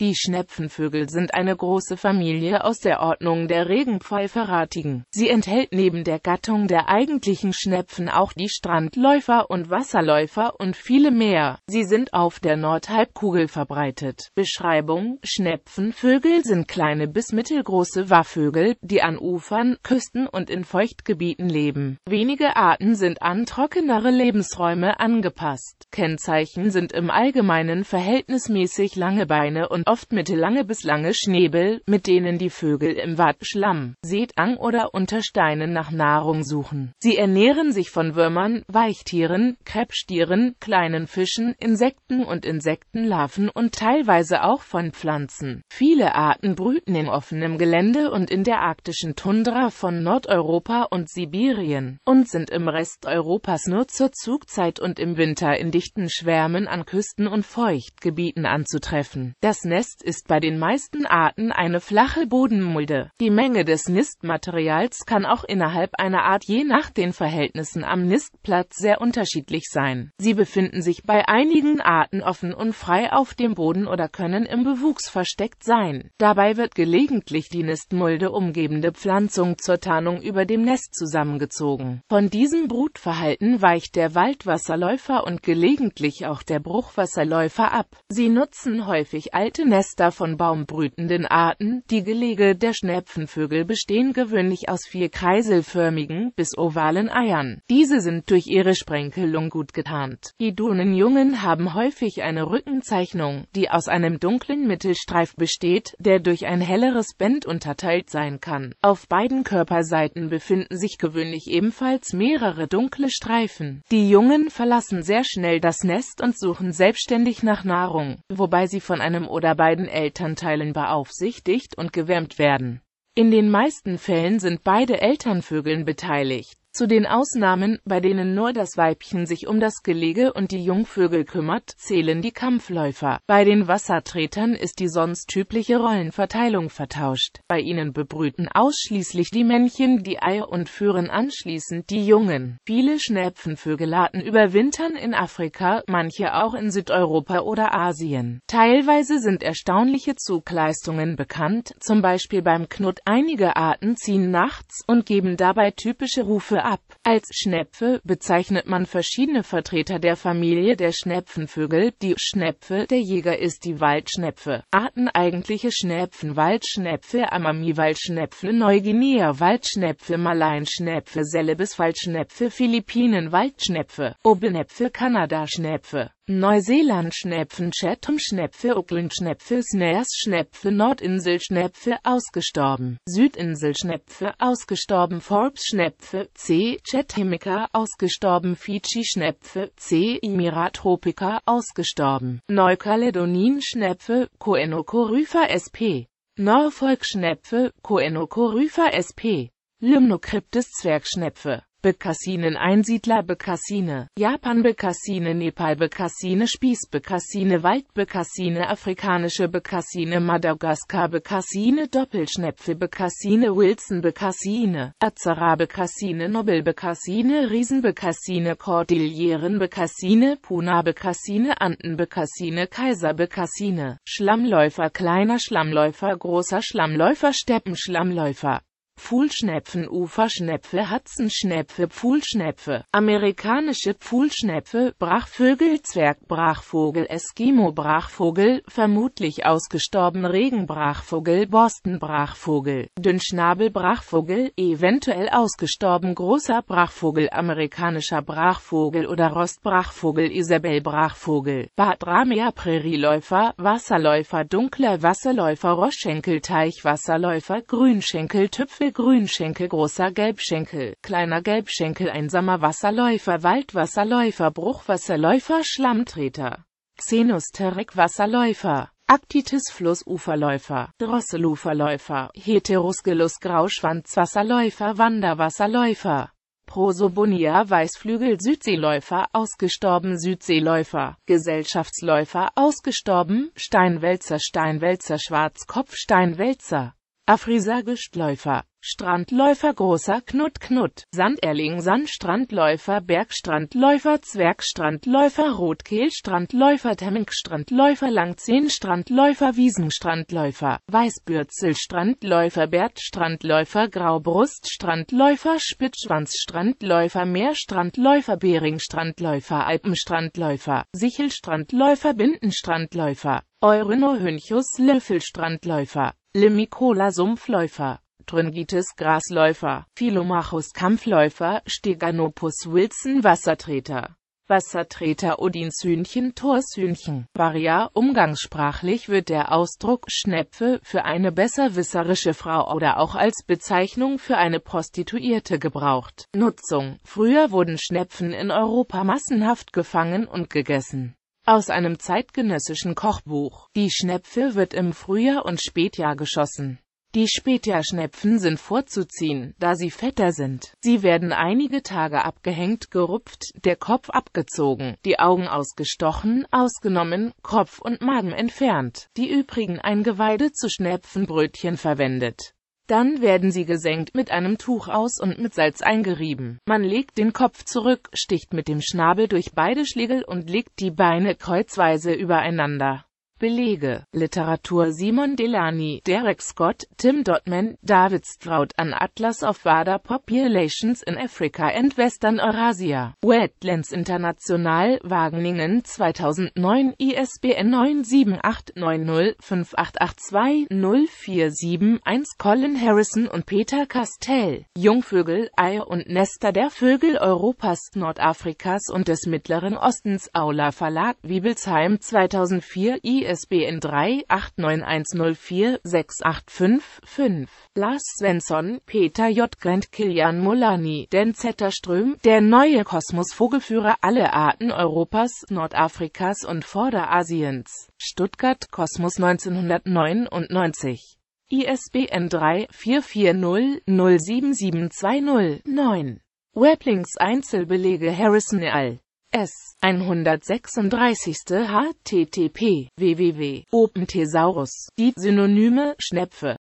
Die Schnepfenvögel sind eine große Familie aus der Ordnung der Regenpfeiferatigen. Sie enthält neben der Gattung der eigentlichen Schnepfen auch die Strandläufer und Wasserläufer und viele mehr. Sie sind auf der Nordhalbkugel verbreitet. Beschreibung Schnepfenvögel sind kleine bis mittelgroße Waffvögel, die an Ufern, Küsten und in Feuchtgebieten leben. Wenige Arten sind an trockenere Lebensräume angepasst. Kennzeichen sind im Allgemeinen verhältnismäßig lange Beine und oft mittellange bis lange Schnäbel, mit denen die Vögel im Wald Schlamm, Seetang oder unter Steinen nach Nahrung suchen. Sie ernähren sich von Würmern, Weichtieren, Krebstieren, kleinen Fischen, Insekten und Insektenlarven und teilweise auch von Pflanzen. Viele Arten brüten in offenem Gelände und in der arktischen Tundra von Nordeuropa und Sibirien und sind im Rest Europas nur zur Zugzeit und im Winter in dichten Schwärmen an Küsten und Feuchtgebieten anzutreffen. Das Nest Nest ist bei den meisten Arten eine flache Bodenmulde. Die Menge des Nistmaterials kann auch innerhalb einer Art je nach den Verhältnissen am Nistplatz sehr unterschiedlich sein. Sie befinden sich bei einigen Arten offen und frei auf dem Boden oder können im Bewuchs versteckt sein. Dabei wird gelegentlich die Nistmulde umgebende Pflanzung zur Tarnung über dem Nest zusammengezogen. Von diesem Brutverhalten weicht der Waldwasserläufer und gelegentlich auch der Bruchwasserläufer ab. Sie nutzen häufig alte Nester von baumbrütenden Arten, die Gelege der Schnepfenvögel bestehen gewöhnlich aus vier kreiselförmigen bis ovalen Eiern. Diese sind durch ihre Sprenkelung gut getarnt. Die Dunenjungen haben häufig eine Rückenzeichnung, die aus einem dunklen Mittelstreif besteht, der durch ein helleres Band unterteilt sein kann. Auf beiden Körperseiten befinden sich gewöhnlich ebenfalls mehrere dunkle Streifen. Die Jungen verlassen sehr schnell das Nest und suchen selbstständig nach Nahrung, wobei sie von einem oder beiden Elternteilen beaufsichtigt und gewärmt werden. In den meisten Fällen sind beide Elternvögeln beteiligt zu den Ausnahmen, bei denen nur das Weibchen sich um das Gelege und die Jungvögel kümmert, zählen die Kampfläufer. Bei den Wassertretern ist die sonst übliche Rollenverteilung vertauscht. Bei ihnen bebrüten ausschließlich die Männchen die Eier und führen anschließend die Jungen. Viele Schnäpfenvögelarten überwintern in Afrika, manche auch in Südeuropa oder Asien. Teilweise sind erstaunliche Zugleistungen bekannt, zum Beispiel beim Knut. Einige Arten ziehen nachts und geben dabei typische Rufe ab. Als Schnepfe bezeichnet man verschiedene Vertreter der Familie der Schnepfenvögel. Die Schnepfe der Jäger ist die Waldschnepfe. Arten eigentliche Schnepfen Waldschnepfe Amami-Waldschnepfe Neuguinea Waldschnepfe Maleinschnepfe Celebes Waldschnepfe Philippinen Waldschnepfe Obenepfe Kanada Schnepfe Neuseeland-Schnepfen, Chatham-Schnepfe, Auckland-Schnepfe, Snares-Schnepfe, Nordinsel-Schnepfe ausgestorben, Südinsel-Schnepfe ausgestorben, Forbes-Schnepfe C. Chathamica ausgestorben, Fidschi-Schnepfe C. Imiratropica ausgestorben, Neukaledonien-Schnepfe, Coenocorypha sp. Norfolk-Schnepfe, Coenocorypha sp. Limnocryptes-Zwergschnepfe Bekassinen Einsiedler Bekassine, Japan Bekassine Nepal Bekassine Spieß Bekassine Wald Bekassine Afrikanische Bekassine Madagaskar Bekassine Doppelschnäpfe Bekassine Wilson Bekassine, Azara Bekassine Nobel Bekassine Riesen Bekassine Cordilleren Bekassine Puna Bekassine Anden Bekassine Kaiser Bekassine, Schlammläufer Kleiner Schlammläufer Großer Schlammläufer Steppenschlammläufer Pfuhlschnepfen Uferschnepfe Hatzenschnepfe Pfuhlschnepfe Amerikanische Pfuhlschnepfe Brachvögel Zwergbrachvogel Eskimo-Brachvogel vermutlich ausgestorben Regenbrachvogel Borstenbrachvogel Dünnschnabelbrachvogel eventuell ausgestorben Großer Brachvogel Amerikanischer Brachvogel oder Rostbrachvogel Isabellbrachvogel Badramia Prärieläufer Wasserläufer Dunkler Wasserläufer Roschenkel Teichwasserläufer Grünschenkel Tüpfel Grünschenkel großer Gelbschenkel, kleiner Gelbschenkel einsamer Wasserläufer Waldwasserläufer Bruchwasserläufer Schlammtreter Xenosterek Wasserläufer Aktitis Flussuferläufer, Drosseluferläufer, Heteroskelus Grauschwanzwasserläufer, Wanderwasserläufer, Prosobonia Weißflügel Südseeläufer, ausgestorben Südseeläufer, Gesellschaftsläufer, ausgestorben, Steinwälzer Steinwälzer Schwarzkopf Steinwälzer, Afrisa Güstläufer, Strandläufer Großer Knut Knut, Sanderling Sandstrandläufer Bergstrandläufer Zwergstrandläufer Rotkehlstrandläufer Temmingstrandläufer Langzehenstrandläufer Wiesenstrandläufer, Weißbürzelstrandläufer Bertstrandläufer Graubruststrandläufer Spitzschwanzstrandläufer Meerstrandläufer Beringstrandläufer Alpenstrandläufer, Sichelstrandläufer Bindenstrandläufer, Eurinohynchus Löffelstrandläufer, Limicola Sumpfläufer Stringitis Grasläufer, Philomachus Kampfläufer, Steganopus Wilson Wassertreter. Wassertreter Odinshühnchen Torshühnchen. Varia, umgangssprachlich wird der Ausdruck Schnepfe für eine besserwisserische Frau oder auch als Bezeichnung für eine Prostituierte gebraucht. Nutzung. Früher wurden Schnepfen in Europa massenhaft gefangen und gegessen. Aus einem zeitgenössischen Kochbuch. Die Schnepfe wird im Frühjahr und Spätjahr geschossen. Die Späterschnepfen sind vorzuziehen, da sie fetter sind. Sie werden einige Tage abgehängt, gerupft, der Kopf abgezogen, die Augen ausgestochen, ausgenommen, Kopf und Magen entfernt, die übrigen Eingeweide zu Schnepfenbrötchen verwendet. Dann werden sie gesenkt mit einem Tuch aus und mit Salz eingerieben. Man legt den Kopf zurück, sticht mit dem Schnabel durch beide Schlägel und legt die Beine kreuzweise übereinander. Belege, Literatur Simon Delany, Derek Scott, Tim Dotman, David Stroud an Atlas of Wada Populations in Africa and Western Eurasia, Wetlands International, Wageningen 2009, ISBN 9789058820471, Colin Harrison und Peter Castell, Jungvögel, Eier und Nester der Vögel Europas, Nordafrikas und des Mittleren Ostens, Aula Verlag, Wiebelsheim 2004, ISBN ISBN 3-89104-685-5. Lars Svensson, Peter J. Grant, Kilian Molani, Dan Zetterström, der neue Kosmosvogelführer aller Arten Europas, Nordafrikas und Vorderasiens. Stuttgart Kosmos 1999. ISBN 3-440-07720-9. Weblinks Einzelbelege Harrison et al. S. 136. http www.openthesaurus. Die Synonyme Schnepfe